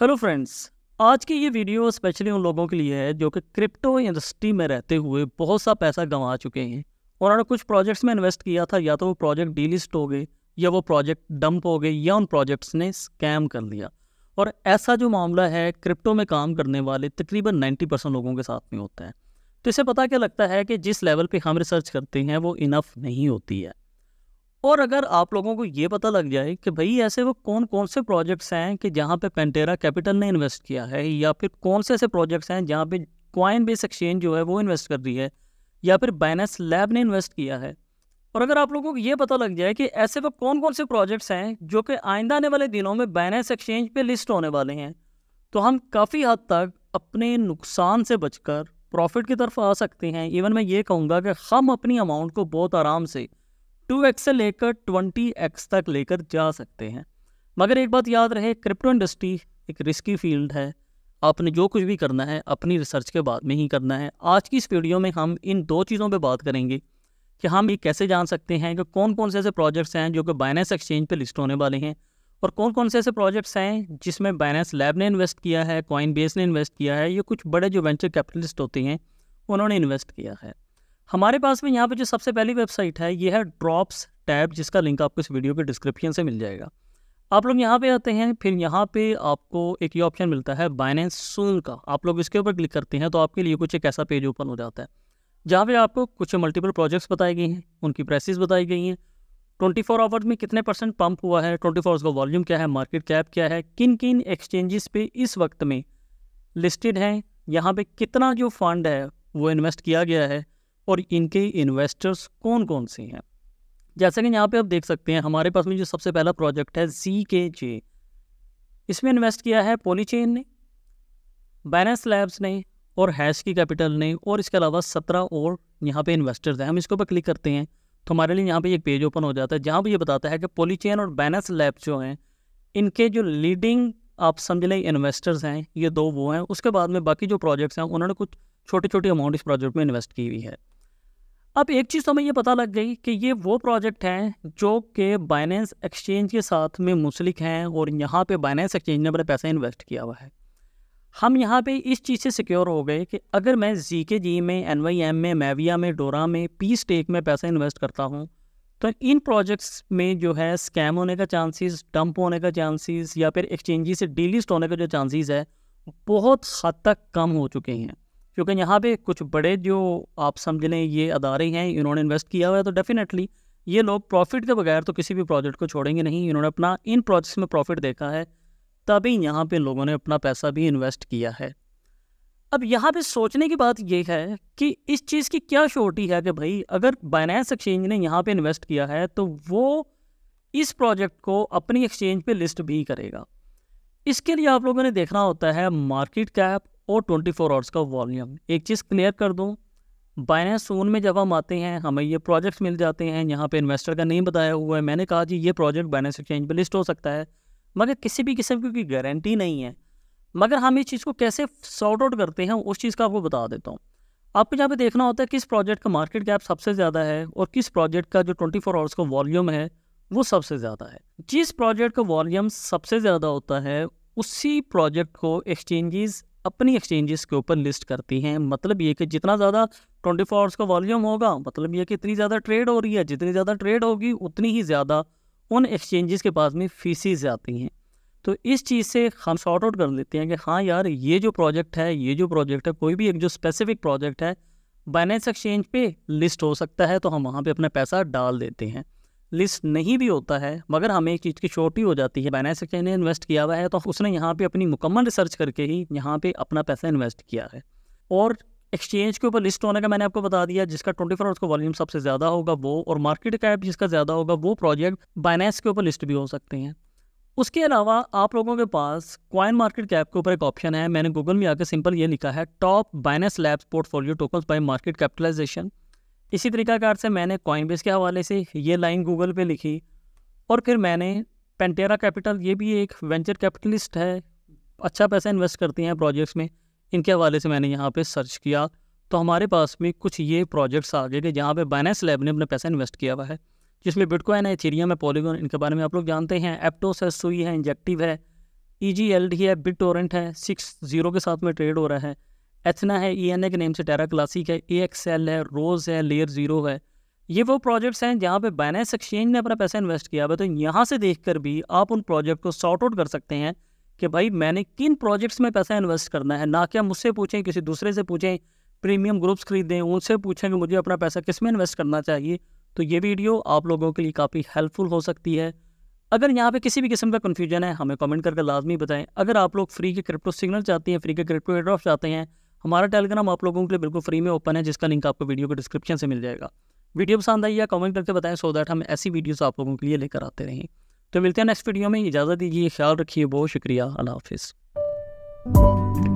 hello friends आज की ये वीडियो स्पेशली उन लोगों के लिए है जो कि क्रिप्टो इंडस्ट्री में रहते हुए बहुत सा पैसा गंवा चुके हैं उन्होंने कुछ प्रोजेक्ट्स में इन्वेस्ट किया था या तो वो प्रोजेक्ट डीलिस्ट हो गए या वो प्रोजेक्ट डंप हो गए या उन प्रोजेक्ट्स ने स्कैम कर लिया और ऐसा जो मामला है क्रिप्टो में काम करने वाले तकरीबन नाइन्टी परसेंट लोगों के साथ में होता है तो इसे पता क्या लगता है कि जिस लेवल पर हम रिसर्च करते हैं वो इनफ नहीं होती है और अगर आप लोगों को ये पता लग जाए कि भाई ऐसे वो कौन कौन से प्रोजेक्ट्स हैं कि जहाँ पे पेंटेरा कैपिटल ने इन्वेस्ट किया है या फिर कौन से ऐसे प्रोजेक्ट्स हैं जहाँ पे क्वाइन बेस एक्सचेंज जो है वो इन्वेस्ट कर रही है या फिर बाइनेंस लैब ने इन्वेस्ट किया है और अगर आप लोगों को ये पता लग जाए कि ऐसे वो कौन कौन से प्रोजेक्ट्स हैं जो कि आइंदा आने वाले दिनों में बाइनेंस एक्सचेंज पर लिस्ट होने वाले हैं तो हम काफ़ी हद तक अपने नुकसान से बचकर प्रॉफिट की तरफ आ सकते हैं इवन मैं ये कहूँगा कि हम अपनी अमाउंट को बहुत आराम से टू एक्स से लेकर ट्वेंटी एक्स तक लेकर जा सकते हैं मगर एक बात याद रहे क्रिप्टो इंडस्ट्री एक रिस्की फील्ड है आपने जो कुछ भी करना है अपनी रिसर्च के बाद में ही करना है आज की इस वीडियो में हम इन दो चीज़ों पर बात करेंगे कि हम ये कैसे जान सकते हैं कि कौन कौन से ऐसे प्रोजेक्ट्स हैं जो कि बाइनेंस एक्सचेंज पर लिस्ट होने वाले हैं और कौन कौन से ऐसे प्रोजेक्ट्स हैं जिसमें बाइनेंस लैब ने इन्वेस्ट किया है कॉइन बेस ने इन्वेस्ट किया है ये कुछ बड़े जो वेंचर कैपिटलिस्ट होते हैं उन्होंने इन्वेस्ट किया है हमारे पास में यहाँ पे जो सबसे पहली वेबसाइट है ये है ड्रॉप्स टैब जिसका लिंक आपको इस वीडियो के डिस्क्रिप्शन से मिल जाएगा आप लोग यहाँ पे आते हैं फिर यहाँ पे आपको एक ये ऑप्शन मिलता है बाइनेंस सून का आप लोग इसके ऊपर क्लिक करते हैं तो आपके लिए कुछ एक ऐसा पेज ओपन हो जाता है जहाँ पे आपको कुछ मल्टीपल प्रोजेक्ट्स बताए गए हैं उनकी प्राइसिस बताई गई हैं ट्वेंटी फोर आवर्स में कितने परसेंट पम्प हुआ है ट्वेंटी फोर का वॉल्यूम क्या है मार्केट कैप क्या है किन किन एक्सचेंजेस पे इस वक्त में लिस्टेड हैं यहाँ पर कितना जो फंड है वो इन्वेस्ट किया गया है और इनके इन्वेस्टर्स कौन कौन से हैं जैसा कि यहाँ पे आप देख सकते हैं हमारे पास में जो सबसे पहला प्रोजेक्ट है जी के जे इसमें इन्वेस्ट किया है पॉलीचेन ने बैलेंस लैब्स ने और हैश की कैपिटल ने और इसके अलावा सत्रह और यहाँ पे इन्वेस्टर्स हैं हम इसके ऊपर क्लिक करते हैं तो हमारे लिए यहाँ पे एक पेज ओपन हो जाता है जहाँ पर ये बताता है कि पॉलीचेन और बैलेंस लैब जो हैं इनके जो लीडिंग आप समझ लें इन्वेस्टर्स हैं ये दो वो हैं उसके बाद में बाकी जो प्रोजेक्ट्स हैं उन्होंने कुछ छोटे छोटे अमाउंट इस प्रोजेक्ट में इन्वेस्ट की हुई है अब एक चीज़ तो हमें ये पता लग गई कि ये वो प्रोजेक्ट हैं जो कि बाइनेंस एक्सचेंज के साथ में मुंसलिक हैं और यहाँ पे बाइनेंस एक्सचेंज ने अपना पैसा इन्वेस्ट किया हुआ है हम यहाँ पे इस चीज़ से सिक्योर हो गए कि अगर मैं जी के जी में एन वाई एम में मैविया में डोरा में पी स्टेक में पैसा इन्वेस्ट करता हूँ तो इन प्रोजेक्ट्स में जो है स्कैम होने का चांसेस डंप होने का चांसेस या फिर एक्सचेंजी से डीलिस्ट होने का जो चांसेस है बहुत हद तक कम हो चुके हैं क्योंकि यहाँ पे कुछ बड़े जो आप समझ लें ये अदारे हैं इन्होंने इन्वेस्ट किया हुआ है तो डेफ़िनेटली ये लोग प्रॉफिट के बगैर तो किसी भी प्रोजेक्ट को छोड़ेंगे नहीं इन्होंने अपना इन प्रोजेक्ट्स में प्रॉफिट देखा है तभी यहाँ पे लोगों ने अपना पैसा भी इन्वेस्ट किया है अब यहाँ पे सोचने की बात यह है कि इस चीज़ की क्या श्योरिटी है कि भाई अगर बाइनेंस एक्सचेंज ने यहाँ पे इन्वेस्ट किया है तो वो इस प्रोजेक्ट को अपनी एक्सचेंज पे लिस्ट भी करेगा इसके लिए आप लोगों ने देखना होता है मार्केट कैप और 24 फोर आवर्स का वॉल्यूम एक चीज़ क्लियर कर दूँ बाइनेंस सोन में जब हम आते हैं हमें ये प्रोजेक्ट्स मिल जाते हैं यहाँ पे इन्वेस्टर का नहीं बताया हुआ है मैंने कहा जी ये प्रोजेक्ट बाइनेंस एक्सचेंज पर लिस्ट हो सकता है मगर किसी भी किस्म की गारंटी नहीं है मगर हम इस चीज़ को कैसे सॉर्ट आउट करते हैं उस चीज़ का आपको बता देता हूँ आपको यहाँ पे देखना होता है किस प्रोजेक्ट का मार्केट कैप सबसे ज़्यादा है और किस प्रोजेक्ट का जो 24 फोर आवर्स का वॉल्यूम है वो सबसे ज़्यादा है जिस प्रोजेक्ट का वॉल्यूम सबसे ज़्यादा होता है उसी प्रोजेक्ट को एक्सचेंजेस अपनी एक्सचेंजेस के ऊपर लिस्ट करती हैं मतलब ये कि जितना ज़्यादा 24 फोर आवर्स का वॉल्यूम होगा मतलब ये कि इतनी ज़्यादा ट्रेड हो रही है जितनी ज़्यादा ट्रेड होगी उतनी ही ज़्यादा उन एक्सचेंजेस के पास में फीसिस जाती हैं तो इस चीज़ से हम शॉर्ट आउट कर लेते हैं कि हाँ यार ये जो प्रोजेक्ट है ये जो प्रोजेक्ट है कोई भी एक जो स्पेसिफिक प्रोजेक्ट है बाइनेंस एक्सचेंज पे लिस्ट हो सकता है तो हम वहाँ पे अपना पैसा डाल देते हैं लिस्ट नहीं भी होता है मगर हमें एक चीज़ की छोटी हो जाती है बाइनेंस एक्सचेंज ने इन्वेस्ट किया हुआ है तो उसने यहाँ पे अपनी मुकम्मल रिसर्च करके ही यहाँ पे अपना पैसा इन्वेस्ट किया है और एक्सचेंज के ऊपर लिस्ट होने का मैंने आपको बता दिया जिसका ट्वेंटी फोर आवर्स का वॉल्यूम सबसे ज़्यादा होगा वो और मार्केट कैप जिसका ज़्यादा होगा वो प्रोजेक्ट बाइनेंस के ऊपर लिस्ट भी हो सकते हैं उसके अलावा आप लोगों के पास क्वाइन मार्केट कैप के ऊपर एक ऑप्शन है मैंने गूगल में आकर सिंपल ये लिखा है top Binance labs portfolio tokens by market capitalization इसी तरीकाकार से मैंने कॉइनबेस के हवाले से ये लाइन गूगल पे लिखी और फिर मैंने पेंटेरा कैपिटल ये भी एक वेंचर कैपिटलिस्ट है अच्छा पैसा इन्वेस्ट करती हैं प्रोजेक्ट्स में इनके हवाले से मैंने यहाँ पे सर्च किया तो हमारे पास में कुछ ये प्रोजेक्ट्स आ गए कि जहाँ पे बाइनेंस लैब ने अपना पैसा इन्वेस्ट किया हुआ है जिसमें बिटकॉइन है थीरियम में पॉलीगॉन इनके बारे में आप लोग जानते हैं एप्टोस है सुई है इंजेक्टिव है ई जी एल डी है बिट टोरेंट है सिक्स जीरो के साथ में ट्रेड हो रहा है एथना है ई एन ए के नेम से टेरा क्लासिक है ए एक्स एल है रोज़ है लेयर ज़ीरो है ये वो प्रोजेक्ट्स हैं जहाँ पे बाइनेंस एक्सचेंज ने अपना पैसा इन्वेस्ट किया हुआ तो यहाँ से देखकर भी आप उन प्रोजेक्ट को सॉर्ट आउट कर सकते हैं कि भाई मैंने किन प्रोजेक्ट्स में पैसा इन्वेस्ट करना है ना कि आप मुझसे पूछें किसी दूसरे से पूछें प्रीमियम ग्रुप्स खरीदें उनसे पूछें कि मुझे अपना पैसा किस में इन्वेस्ट करना चाहिए तो ये वीडियो आप लोगों के लिए काफ़ी हेल्पफुल हो सकती है अगर यहाँ पे किसी भी किस्म का कन्फ्यूजन है हमें कमेंट करके लाजमी बताएं अगर आप लोग फ्री के क्रिप्टो सिग्नल चाहते हैं फ्री के क्रिप्टो एड्रॉफ चाहते हैं हमारा टेलीग्राम आप लोगों के लिए बिल्कुल फ्री में ओपन है जिसका लिंक आपको वीडियो के डिस्क्रिप्शन से मिल जाएगा वीडियो पसंद आई या कमेंट करके बताएं सो दैट हम ऐसी वीडियोस आप लोगों के लिए लेकर आते रहें तो मिलते हैं नेक्स्ट वीडियो में इजाज़त दीजिए ख्याल रखिए बहुत शुक्रिया अल्लाह हाफिज़